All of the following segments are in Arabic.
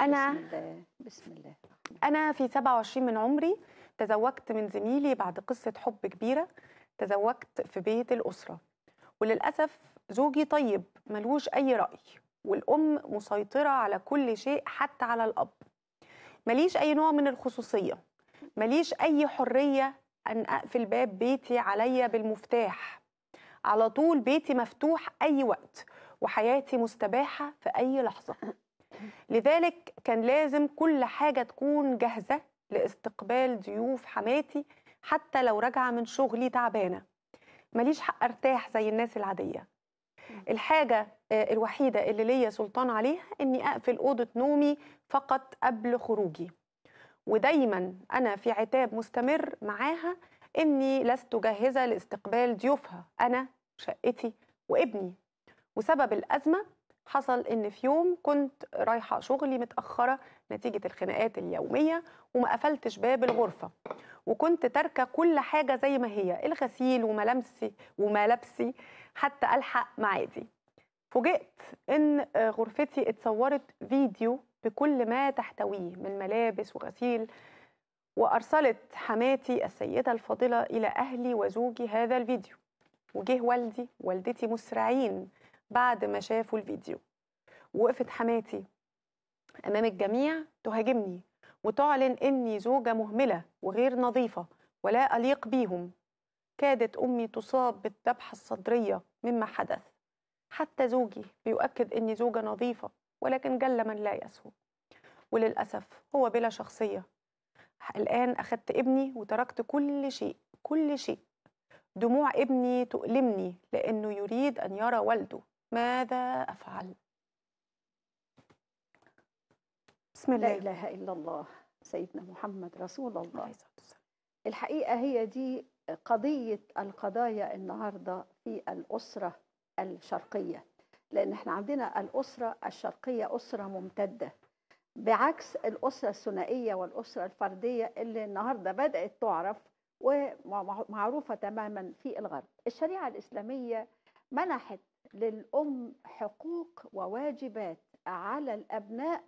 انا بسم الله انا في 27 من عمري تزوجت من زميلي بعد قصه حب كبيره تزوجت في بيت الاسره وللاسف زوجي طيب ملوش اي راي والام مسيطره على كل شيء حتى على الاب ماليش اي نوع من الخصوصيه ماليش اي حريه ان اقفل باب بيتي عليا بالمفتاح على طول بيتي مفتوح اي وقت وحياتي مستباحه في اي لحظه لذلك كان لازم كل حاجة تكون جاهزة لاستقبال ضيوف حماتي حتى لو راجعة من شغلي تعبانة ماليش حق ارتاح زي الناس العادية الحاجة آه، الوحيدة اللي ليا سلطان عليها اني اقفل أوضة نومي فقط قبل خروجي ودايما انا في عتاب مستمر معاها اني لست جاهزة لاستقبال ضيوفها انا شقتي وابني وسبب الأزمة حصل ان في يوم كنت رايحه شغلي متاخره نتيجه الخناقات اليوميه وما قفلتش باب الغرفه وكنت تاركه كل حاجه زي ما هي الغسيل وملامسي وملابسي حتى الحق معادي فوجئت ان غرفتي اتصورت فيديو بكل ما تحتويه من ملابس وغسيل وارسلت حماتي السيده الفاضله الى اهلي وزوجي هذا الفيديو وجه والدي والدتي مسرعين بعد ما شافوا الفيديو وقفت حماتي أمام الجميع تهاجمني وتعلن إني زوجة مهملة وغير نظيفة ولا أليق بيهم كادت أمي تصاب بالذبحة الصدرية مما حدث حتى زوجي بيؤكد إني زوجة نظيفة ولكن جل من لا يسهو وللأسف هو بلا شخصية الآن اخذت ابني وتركت كل شيء كل شيء دموع ابني تؤلمني لأنه يريد أن يرى والده ماذا أفعل؟ بسم الله لا إله إلا الله سيدنا محمد رسول الله الحقيقة هي دي قضية القضايا النهاردة في الأسرة الشرقية لأن احنا عندنا الأسرة الشرقية أسرة ممتدة بعكس الأسرة الثنائية والأسرة الفردية اللي النهاردة بدأت تعرف ومعروفة تماما في الغرب الشريعة الإسلامية منحت للأم حقوق وواجبات على الأبناء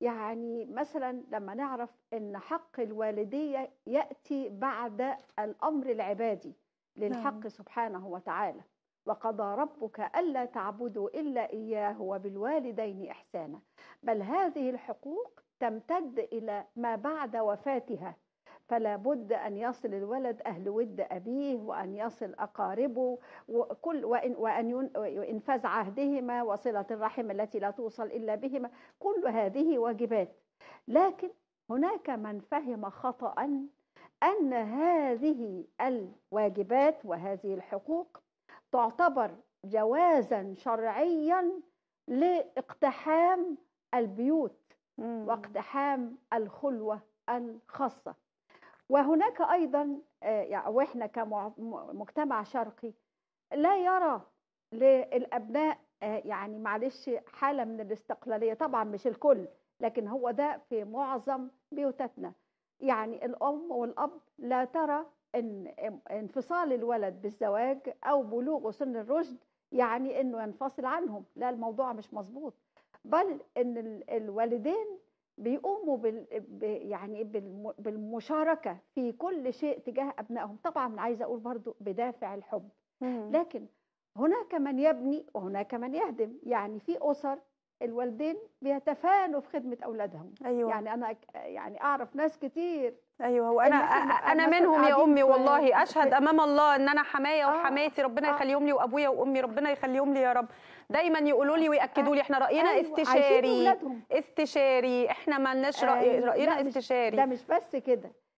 يعني مثلا لما نعرف ان حق الوالديه ياتي بعد الامر العبادي للحق نعم. سبحانه وتعالى وقضى ربك الا تعبدوا الا اياه وبالوالدين احسانا بل هذه الحقوق تمتد الى ما بعد وفاتها فلا بد أن يصل الولد أهل ود أبيه وأن يصل أقاربه وكل وإن, وأن ينفذ عهدهما وصلة الرحم التي لا توصل إلا بهما كل هذه واجبات لكن هناك من فهم خطأ أن هذه الواجبات وهذه الحقوق تعتبر جوازا شرعيا لاقتحام البيوت واقتحام الخلوة الخاصة وهناك أيضا آه، وإحنا كمجتمع شرقي لا يرى للأبناء آه، يعني معلش حالة من الاستقلالية طبعا مش الكل لكن هو ده في معظم بيوتاتنا يعني الأم والأب لا ترى إن انفصال الولد بالزواج أو بلوغه سن الرشد يعني إنه ينفصل عنهم لا الموضوع مش مظبوط بل إن الوالدين بيقوموا بال يعني بالمشاركه في كل شيء تجاه ابنائهم طبعا عايزه اقول برضو بدافع الحب لكن هناك من يبني وهناك من يهدم يعني في اسر الوالدين بيتفانوا في خدمه اولادهم أيوة. يعني انا يعني اعرف ناس كتير ايوه وانا انا منهم يا امي والله اشهد امام الله ان انا حمايه آه، وحماتي ربنا آه. يخليهم لي وابويا وامي ربنا يخليهم لي يا رب دايما يقولوا لي وياكدوا آه، لي احنا راينا أيوة. استشاري استشاري احنا ما لناش رأي راينا استشاري ده مش بس كده